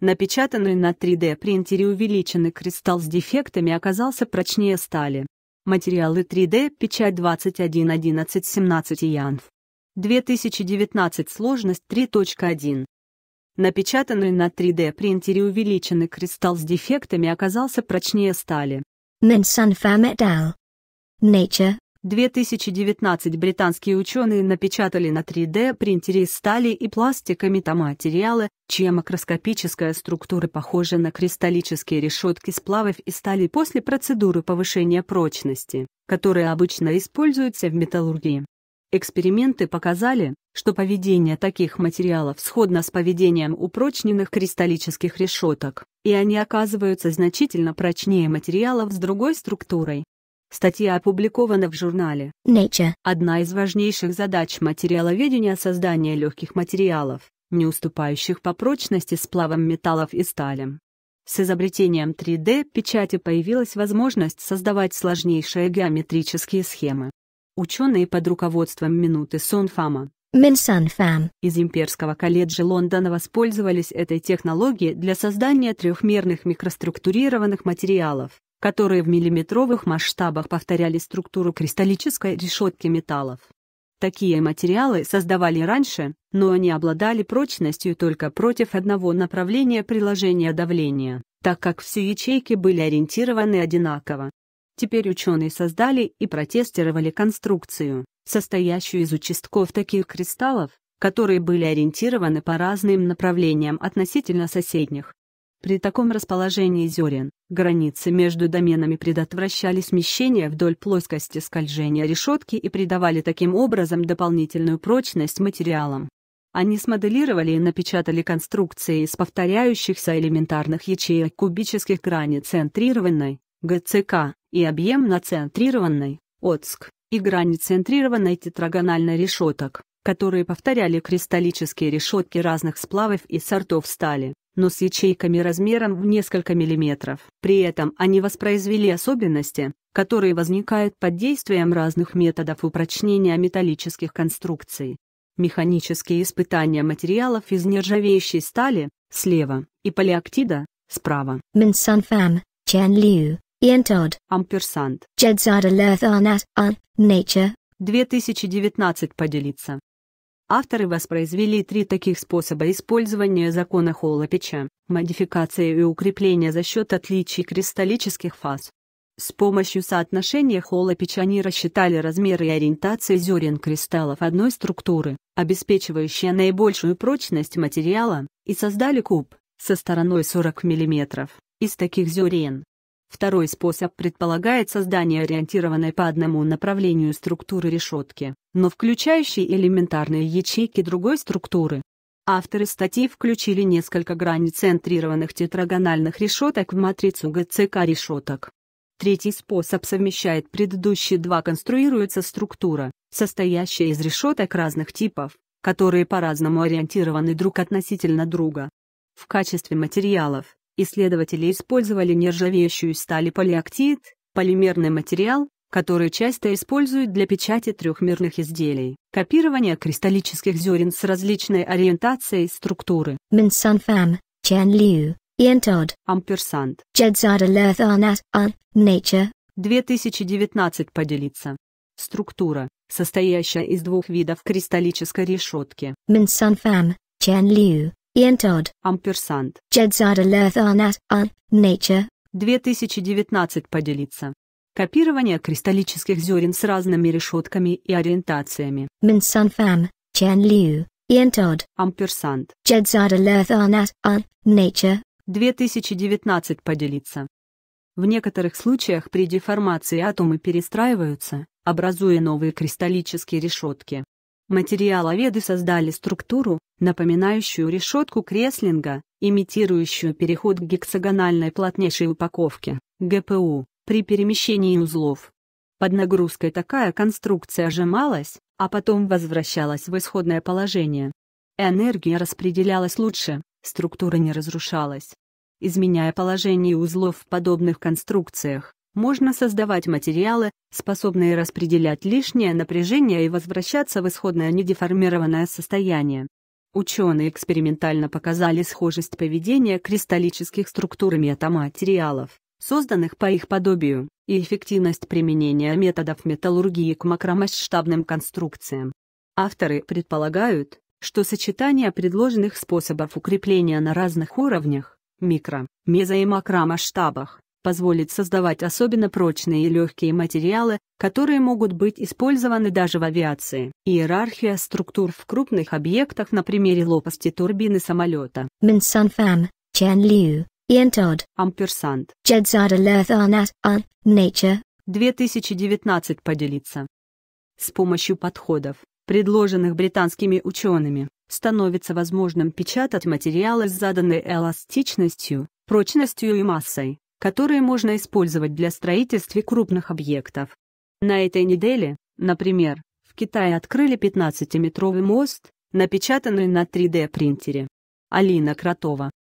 Напечатанный на 3D-принтере увеличенный кристалл с дефектами оказался прочнее стали. Материалы 3D, печать 211117 янв. 2019 сложность 3.1. Напечатанный на 3D-принтере увеличенный кристалл с дефектами оказался прочнее стали. Nature 2019 британские ученые напечатали на 3D принтере из стали и пластика метаматериалы, чья макроскопическая структура похожа на кристаллические решетки сплавов и стали после процедуры повышения прочности, которые обычно используются в металлургии. Эксперименты показали, что поведение таких материалов сходно с поведением упрочненных кристаллических решеток, и они оказываются значительно прочнее материалов с другой структурой, Статья опубликована в журнале Nature. Одна из важнейших задач материаловедения — создание легких материалов, не уступающих по прочности сплавам металлов и стали. С изобретением 3D-печати появилась возможность создавать сложнейшие геометрические схемы. Ученые под руководством Минуты Сонфама Минсанфам из Имперского колледжа Лондона воспользовались этой технологией для создания трехмерных микроструктурированных материалов, которые в миллиметровых масштабах повторяли структуру кристаллической решетки металлов. Такие материалы создавали раньше, но они обладали прочностью только против одного направления приложения давления, так как все ячейки были ориентированы одинаково. Теперь ученые создали и протестировали конструкцию, состоящую из участков таких кристаллов, которые были ориентированы по разным направлениям относительно соседних. При таком расположении зерен, границы между доменами предотвращали смещение вдоль плоскости скольжения решетки и придавали таким образом дополнительную прочность материалам. Они смоделировали и напечатали конструкции из повторяющихся элементарных ячеек кубических граней центрированной, ГЦК, и объемно-центрированной, ОЦК, и грани центрированной тетрагональной решеток, которые повторяли кристаллические решетки разных сплавов и сортов стали но с ячейками размером в несколько миллиметров. При этом они воспроизвели особенности, которые возникают под действием разных методов упрочнения металлических конструкций. Механические испытания материалов из нержавеющей стали, слева, и полиоктида, справа. Минсан Фам, Чен Лю, Иентод, Амперсант, Джедзада Лерфанат, Nature. 2019 поделиться. Авторы воспроизвели три таких способа использования закона Холла-Печа, модификации и укрепления за счет отличий кристаллических фаз. С помощью соотношения холла они рассчитали размеры и ориентации зерен кристаллов одной структуры, обеспечивающей наибольшую прочность материала, и создали куб, со стороной 40 мм, из таких зерен. Второй способ предполагает создание ориентированной по одному направлению структуры решетки, но включающей элементарные ячейки другой структуры. Авторы статьи включили несколько граней центрированных тетрагональных решеток в матрицу ГЦК решеток. Третий способ совмещает предыдущие два конструируется структура, состоящая из решеток разных типов, которые по-разному ориентированы друг относительно друга. В качестве материалов Исследователи использовали нержавеющую сталь и полиактит, полимерный материал, который часто используют для печати трехмерных изделий, копирования кристаллических зерен с различной ориентацией структуры. Минсан Фам, Чен Лю, Иентод, Амперсант, Джедзада Лертанат, Ан, Nature. 2019 поделиться. Структура, состоящая из двух видов кристаллической решетки. Минсан Фам, Чен Лю, entered ampersand Jedzada Lerthanat on Nature 2019 поделиться. Копирование кристаллических зерен с разными решетками и ориентациями. Minsun Fam, Chen Liu, entered ampersand Jedzada Lerthanat on Nature 2019 поделиться. В некоторых случаях при деформации атомы перестраиваются, образуя новые кристаллические решетки. Материаловеды создали структуру, напоминающую решетку креслинга, имитирующую переход к гексагональной плотнейшей упаковке, ГПУ, при перемещении узлов. Под нагрузкой такая конструкция сжималась, а потом возвращалась в исходное положение. Энергия распределялась лучше, структура не разрушалась. Изменяя положение узлов в подобных конструкциях, можно создавать материалы, способные распределять лишнее напряжение и возвращаться в исходное недеформированное состояние. Ученые экспериментально показали схожесть поведения кристаллических структур метаматериалов, созданных по их подобию, и эффективность применения методов металлургии к макромасштабным конструкциям. Авторы предполагают, что сочетание предложенных способов укрепления на разных уровнях – микро, мезо и макромасштабах позволит создавать особенно прочные и легкие материалы, которые могут быть использованы даже в авиации. Иерархия структур в крупных объектах на примере лопасти турбины самолета. Минсан Фам, Чен Лю, Иентод. Амперсант. Джедзада Лертанат, Ан, Nature. 2019 поделиться. С помощью подходов, предложенных британскими учеными, становится возможным печатать материалы с заданной эластичностью, прочностью и массой которые можно использовать для строительства крупных объектов. На этой неделе, например, в Китае открыли 15-метровый мост, напечатанный на 3D-принтере. Алина Кротова